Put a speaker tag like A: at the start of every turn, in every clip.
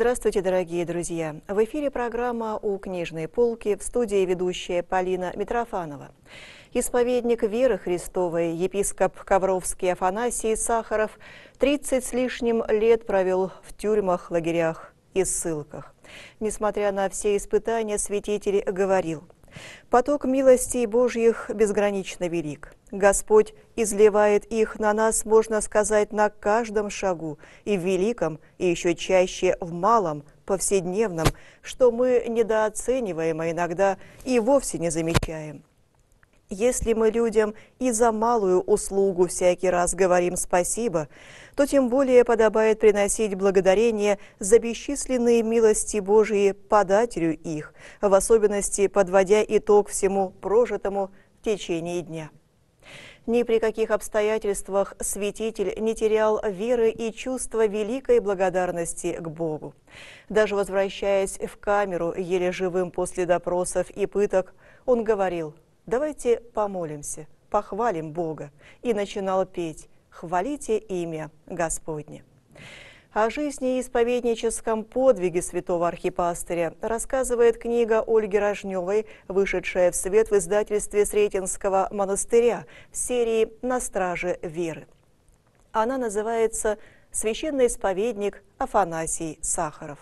A: Здравствуйте, дорогие друзья! В эфире программа «У книжной полки» в студии ведущая Полина Митрофанова. Исповедник веры Христовой, епископ Ковровский Афанасий Сахаров 30 с лишним лет провел в тюрьмах, лагерях и ссылках. Несмотря на все испытания, святитель говорил – Поток милостей Божьих безгранично велик. Господь изливает их на нас, можно сказать, на каждом шагу, и в великом, и еще чаще в малом, повседневном, что мы недооцениваем, а иногда и вовсе не замечаем. Если мы людям и за малую услугу всякий раз говорим спасибо, то тем более подобает приносить благодарение за бесчисленные милости Божии подателю их, в особенности подводя итог всему прожитому в течение дня. Ни при каких обстоятельствах святитель не терял веры и чувства великой благодарности к Богу. Даже возвращаясь в камеру, еле живым после допросов и пыток, он говорил – Давайте помолимся, похвалим Бога. И начинал петь «Хвалите имя Господне». О жизни и исповедническом подвиге святого архипастыря рассказывает книга Ольги Рожневой, вышедшая в свет в издательстве Сретенского монастыря в серии «На страже веры». Она называется «Священный исповедник Афанасий Сахаров».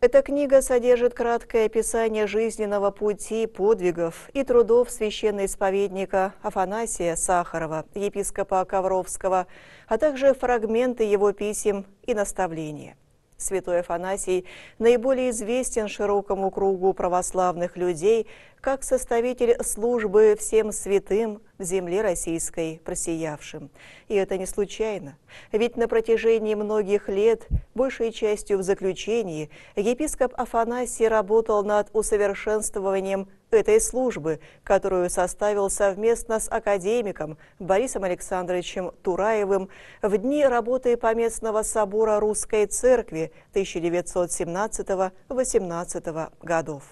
A: Эта книга содержит краткое описание жизненного пути, подвигов и трудов исповедника Афанасия Сахарова, епископа Ковровского, а также фрагменты его писем и наставления. Святой Афанасий наиболее известен широкому кругу православных людей как составитель службы всем святым, земле российской просиявшим. И это не случайно, ведь на протяжении многих лет, большей частью в заключении, епископ Афанасий работал над усовершенствованием этой службы, которую составил совместно с академиком Борисом Александровичем Тураевым в дни работы Поместного собора Русской Церкви 1917-18 годов.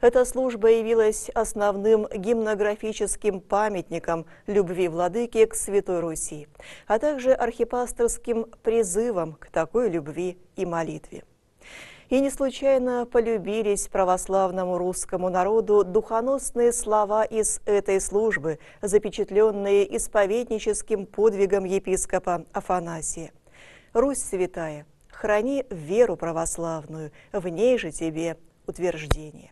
A: Эта служба явилась основным гимнографическим памятником любви владыки к Святой Руси, а также архипасторским призывом к такой любви и молитве. И не случайно полюбились православному русскому народу духоносные слова из этой службы, запечатленные исповедническим подвигом епископа Афанасия. «Русь святая, храни веру православную, в ней же тебе утверждение».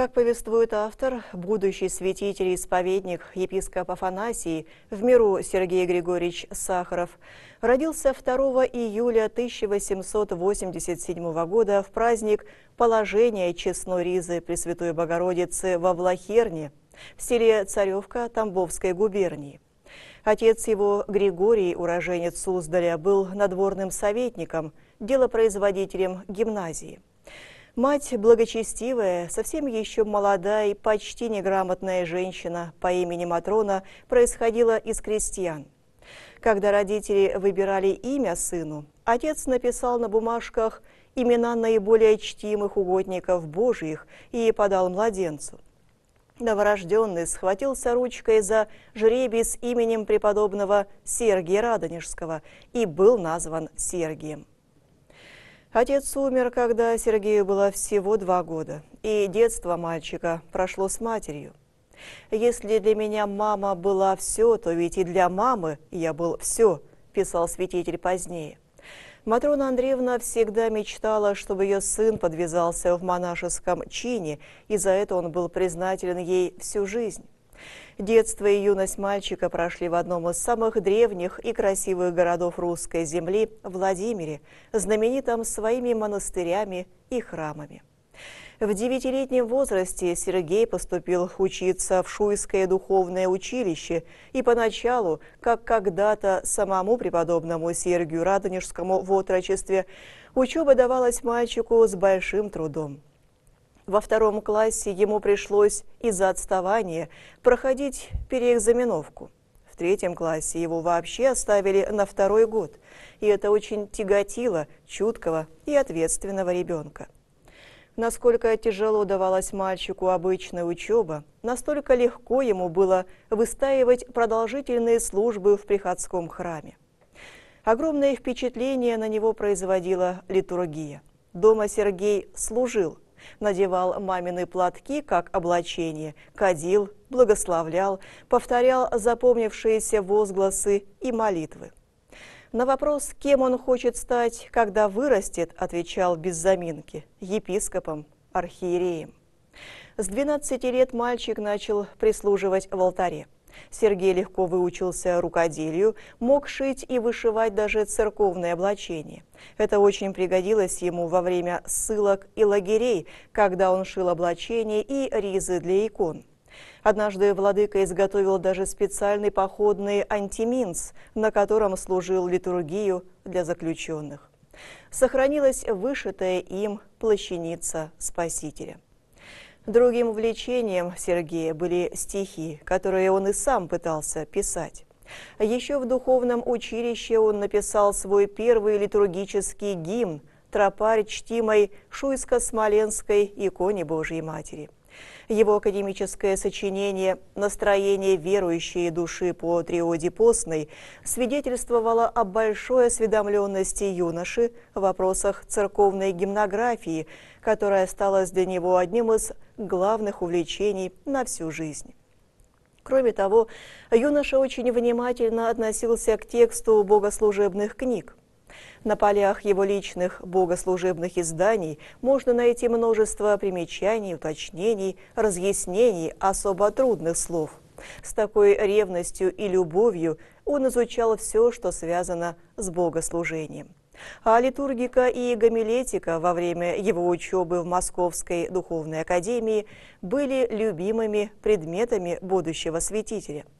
A: Как повествует автор, будущий святитель и исповедник епископ Афанасий, в миру Сергей Григорьевич Сахаров, родился 2 июля 1887 года в праздник положения честной ризы Пресвятой Богородицы во Влахерне в селе Царевка Тамбовской губернии. Отец его, Григорий, уроженец Суздаля, был надворным советником, делопроизводителем гимназии. Мать благочестивая, совсем еще молодая и почти неграмотная женщина по имени Матрона происходила из крестьян. Когда родители выбирали имя сыну, отец написал на бумажках имена наиболее чтимых угодников Божьих и подал младенцу. Новорожденный схватился ручкой за жребий с именем преподобного Сергия Радонежского и был назван Сергием. Отец умер, когда Сергею было всего два года, и детство мальчика прошло с матерью. «Если для меня мама была все, то ведь и для мамы я был все», – писал святитель позднее. Матрона Андреевна всегда мечтала, чтобы ее сын подвязался в монашеском чине, и за это он был признателен ей всю жизнь. Детство и юность мальчика прошли в одном из самых древних и красивых городов русской земли – Владимире, знаменитом своими монастырями и храмами. В девятилетнем возрасте Сергей поступил учиться в Шуйское духовное училище и поначалу, как когда-то самому преподобному Сергию Радонежскому в отрочестве, учеба давалась мальчику с большим трудом. Во втором классе ему пришлось из-за отставания проходить переэкзаменовку. В третьем классе его вообще оставили на второй год, и это очень тяготило чуткого и ответственного ребенка. Насколько тяжело давалась мальчику обычная учеба, настолько легко ему было выстаивать продолжительные службы в приходском храме. Огромное впечатление на него производила литургия. Дома Сергей служил – надевал мамины платки, как облачение, кадил, благословлял, повторял запомнившиеся возгласы и молитвы. На вопрос, кем он хочет стать, когда вырастет, отвечал без заминки – епископом, архиереем. С 12 лет мальчик начал прислуживать в алтаре. Сергей легко выучился рукоделию, мог шить и вышивать даже церковные облачения. Это очень пригодилось ему во время ссылок и лагерей, когда он шил облачения и ризы для икон. Однажды владыка изготовил даже специальный походный антиминс, на котором служил литургию для заключенных. Сохранилась вышитая им плащаница Спасителя. Другим увлечением Сергея были стихи, которые он и сам пытался писать. Еще в духовном училище он написал свой первый литургический гимн «Тропарь чтимой Шуйско-Смоленской иконе Божьей Матери». Его академическое сочинение «Настроение верующей души по триоде постной» свидетельствовало о большой осведомленности юноши в вопросах церковной гимнографии, которая стала для него одним из главных увлечений на всю жизнь. Кроме того, юноша очень внимательно относился к тексту богослужебных книг. На полях его личных богослужебных изданий можно найти множество примечаний, уточнений, разъяснений особо трудных слов. С такой ревностью и любовью он изучал все, что связано с богослужением. А литургика и гомилетика во время его учебы в Московской духовной академии были любимыми предметами будущего святителя –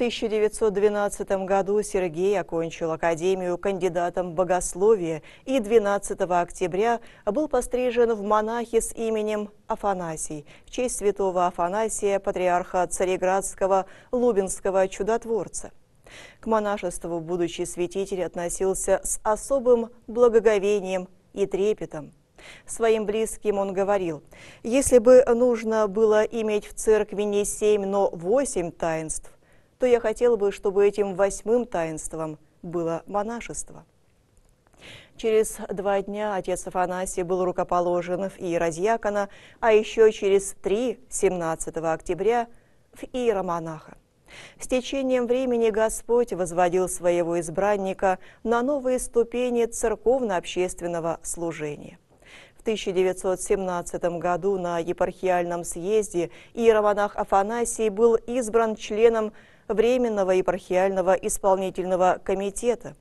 A: 1912 году Сергей окончил Академию кандидатом богословия и 12 октября был пострижен в монахи с именем Афанасий в честь святого Афанасия, патриарха Цареградского Лубинского чудотворца. К монашеству будущий святитель относился с особым благоговением и трепетом. Своим близким он говорил, если бы нужно было иметь в церкви не семь, но восемь таинств, то я хотела бы, чтобы этим восьмым таинством было монашество. Через два дня отец Афанасий был рукоположен в Иеродьякона, а еще через три, 17 октября, в Иеромонаха. С течением времени Господь возводил своего избранника на новые ступени церковно-общественного служения. В 1917 году на епархиальном съезде иеромонах Афанасий был избран членом Временного епархиального исполнительного комитета.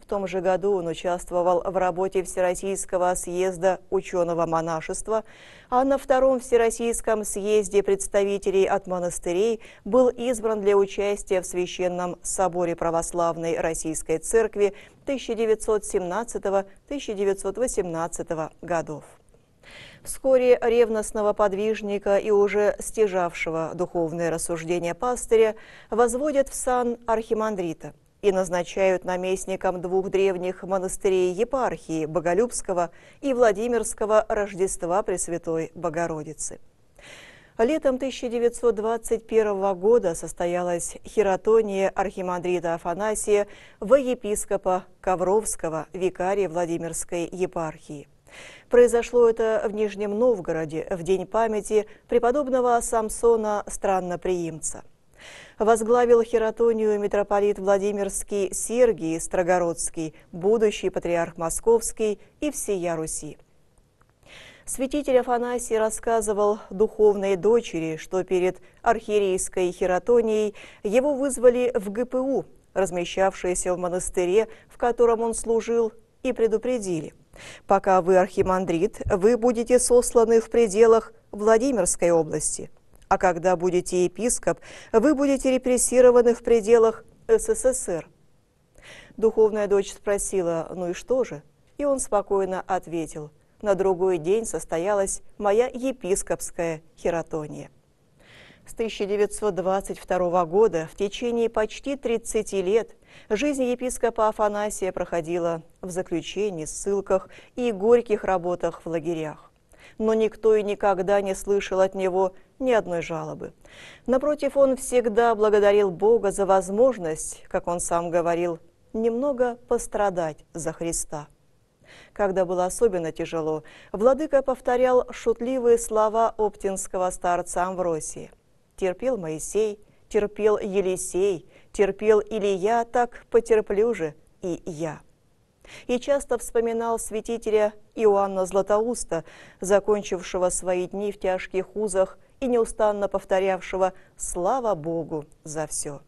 A: В том же году он участвовал в работе Всероссийского съезда ученого монашества, а на Втором Всероссийском съезде представителей от монастырей был избран для участия в Священном соборе православной Российской Церкви 1917-1918 годов. Вскоре ревностного подвижника и уже стяжавшего духовные рассуждения пастыря возводят в сан архимандрита и назначают наместником двух древних монастырей епархии Боголюбского и Владимирского Рождества Пресвятой Богородицы. Летом 1921 года состоялась хератония архимандрита Афанасия во епископа Ковровского, викария Владимирской епархии. Произошло это в Нижнем Новгороде в день памяти преподобного Самсона Странноприимца. Возглавил хератонию митрополит Владимирский Сергий Строгородский, будущий патриарх Московский и всея Руси. Святитель Афанасий рассказывал духовной дочери, что перед архиерейской хератонией его вызвали в ГПУ, размещавшееся в монастыре, в котором он служил, и предупредили – Пока вы архимандрит, вы будете сосланы в пределах Владимирской области. А когда будете епископ, вы будете репрессированы в пределах СССР. Духовная дочь спросила, ну и что же? И он спокойно ответил, на другой день состоялась моя епископская хератония. С 1922 года в течение почти 30 лет жизнь епископа Афанасия проходила в заключении, ссылках и горьких работах в лагерях. Но никто и никогда не слышал от него ни одной жалобы. Напротив, он всегда благодарил Бога за возможность, как он сам говорил, немного пострадать за Христа. Когда было особенно тяжело, владыка повторял шутливые слова оптинского старца Амвросии терпел Моисей, терпел Елисей, терпел Илия, так потерплю же и я. И часто вспоминал святителя Иоанна Златоуста, закончившего свои дни в тяжких узах и неустанно повторявшего «Слава Богу за все».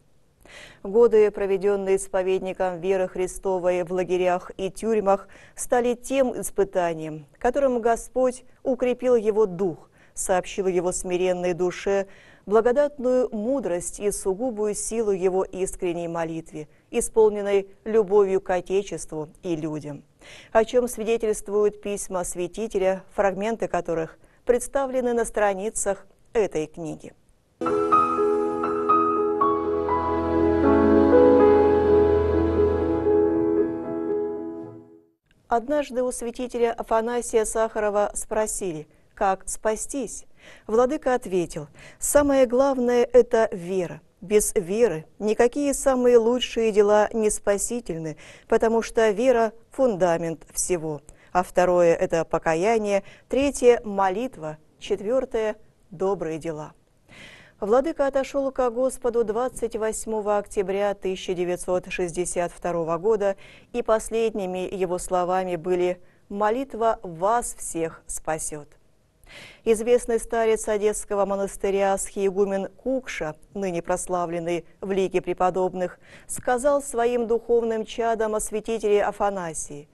A: Годы, проведенные исповедником веры Христовой в лагерях и тюрьмах, стали тем испытанием, которым Господь укрепил его дух, сообщила его смиренной душе благодатную мудрость и сугубую силу его искренней молитве, исполненной любовью к Отечеству и людям, о чем свидетельствуют письма святителя, фрагменты которых представлены на страницах этой книги. Однажды у святителя Афанасия Сахарова спросили – как спастись? Владыка ответил, самое главное – это вера. Без веры никакие самые лучшие дела не спасительны, потому что вера – фундамент всего. А второе – это покаяние, третье – молитва, четвертое – добрые дела. Владыка отошел ко Господу 28 октября 1962 года, и последними его словами были «Молитва вас всех спасет». Известный старец Одесского монастыря Схиегумен Кукша, ныне прославленный в Лиге преподобных, сказал своим духовным чадам о святителе Афанасии.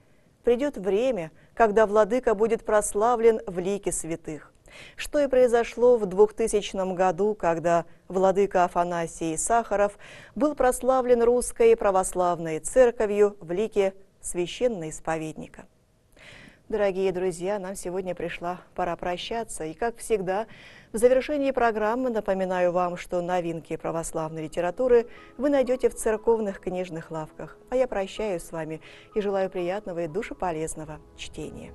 A: «Придет время, когда владыка будет прославлен в Лике святых». Что и произошло в 2000 году, когда владыка Афанасий Сахаров был прославлен русской православной церковью в лике священноисповедника. Дорогие друзья, нам сегодня пришла пора прощаться. И, как всегда, в завершении программы напоминаю вам, что новинки православной литературы вы найдете в церковных книжных лавках. А я прощаюсь с вами и желаю приятного и душеполезного чтения.